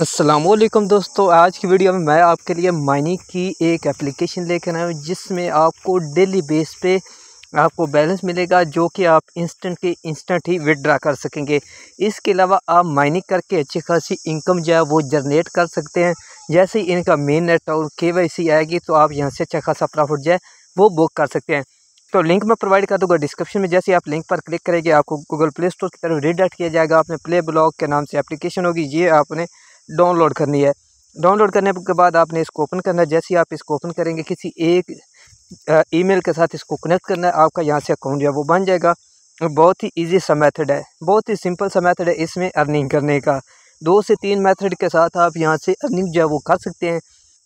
असलकम दोस्तों आज की वीडियो में मैं आपके लिए माइनिंग की एक एप्लीकेशन लेकर आया हूँ जिसमें आपको डेली बेस पे आपको बैलेंस मिलेगा जो कि आप इंस्टेंट के इंस्टेंट ही विदड्रा कर सकेंगे इसके अलावा आप माइनिंग करके अच्छी खासी इनकम जो है वो जनरेट कर सकते हैं जैसे ही इनका मेन नेट और के आएगी तो आप यहाँ से अच्छा खासा प्रॉफिट जो है वो बुक कर सकते हैं तो लिंक मैं प्रोवाइड कर दूंगा डिस्क्रिप्शन में जैसे आप लिंक पर क्लिक करेंगे आपको गूगल प्ले स्टोर की तरफ रीडाइट किया जाएगा आपने प्ले ब्लॉग के नाम से एप्लीकेशन होगी ये आपने डाउनलोड करनी है डाउनलोड करने के बाद आपने इसको ओपन करना है जैसे ही आप इसको ओपन करेंगे किसी एक ईमेल के साथ इसको कनेक्ट करना है आपका यहाँ से अकाउंट जो है वो बन जाएगा बहुत ही इजी सा मेथड है बहुत ही सिंपल सा मेथड है इसमें अर्निंग करने का दो से तीन मेथड के साथ आप यहाँ से अर्निंग जो है वो कर सकते हैं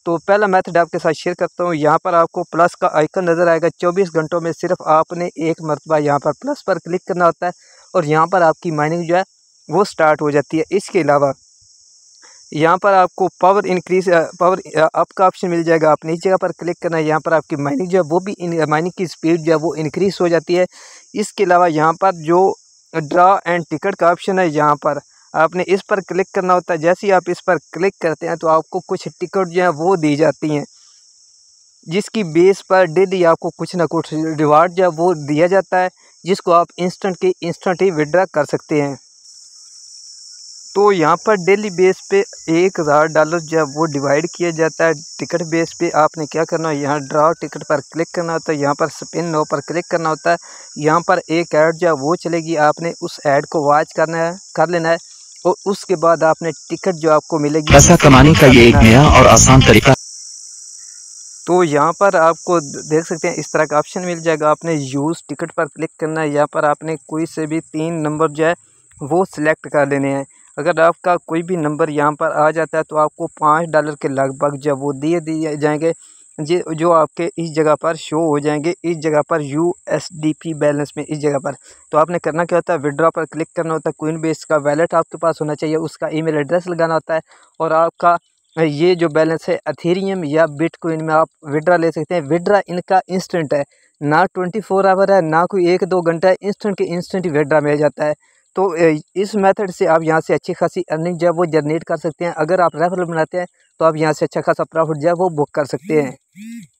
तो पहला मेथड आपके साथ शेयर करता हूँ यहाँ पर आपको प्लस का आइकन नज़र आएगा चौबीस घंटों में सिर्फ आपने एक मरतबा यहाँ पर प्लस पर क्लिक करना होता है और यहाँ पर आपकी माइनिंग जो है वो स्टार्ट हो जाती है इसके अलावा यहाँ पर आपको पावर इंक्रीज पावर अप का ऑप्शन मिल जाएगा आप नीचे पर क्लिक करना है यहाँ पर आपकी माइनिंग जो है वो भी माइनिंग की स्पीड जो है वो इंक्रीज़ हो जाती है इसके अलावा यहाँ पर जो ड्रा एंड टिकट का ऑप्शन है यहाँ पर आपने इस पर क्लिक करना होता है जैसे ही आप इस पर क्लिक करते हैं तो आपको कुछ टिकट जो है वो दी जाती हैं जिसकी बेस पर डेली आपको कुछ ना कुछ रिवार्ड जो है वो दिया जाता है जिसको आप इंस्टेंट के इंस्टेंट ही विड्रा कर सकते हैं तो यहाँ पर डेली बेस पे एक हज़ार डॉलर जब वो डिवाइड किया जाता है टिकट बेस पे आपने क्या करना है यहाँ ड्रा टिकट पर क्लिक करना होता है यहाँ पर स्पिन नो पर क्लिक करना होता है यहाँ पर एक ऐड जो वो चलेगी आपने उस ऐड को वॉच करना है कर लेना है और उसके बाद आपने टिकट जो आपको मिलेगी पैसा कमाने का ये एक नया और आसान तरीका तो यहाँ पर आपको देख सकते हैं इस तरह का ऑप्शन मिल जाएगा आपने यूज़ टिकट पर क्लिक करना है यहाँ पर आपने कोई से भी तीन नंबर जो है वो सिलेक्ट कर लेने हैं अगर आपका कोई भी नंबर यहाँ पर आ जाता है तो आपको पाँच डॉलर के लगभग जब वो दिए दिए जाएंगे जे जो आपके इस जगह पर शो हो जाएंगे इस जगह पर U S D P balance में इस जगह पर तो आपने करना क्या होता है विड्रॉ पर क्लिक करना होता है कोइन बेस का वैलेट आपके पास होना चाहिए उसका ईमेल एड्रेस लगाना होता है और आपका ये जो बैलेंस है अथेरियम या बिटकॉइन में आप विड्रा ले सकते हैं विड्रा इनका इंस्टेंट है ना ट्वेंटी फोर आवर है ना कोई एक दो घंटा है इंस्टेंट के इंस्टेंट ही विड्रा मिल जाता है तो इस मेथड से आप यहाँ से अच्छी खासी अर्निंग जो है वो जनरेट कर सकते हैं अगर आप रेफरल बनाते हैं तो आप यहाँ से अच्छा खासा प्रॉफिट जो है वो बुक कर सकते हैं हम्म, हम्म।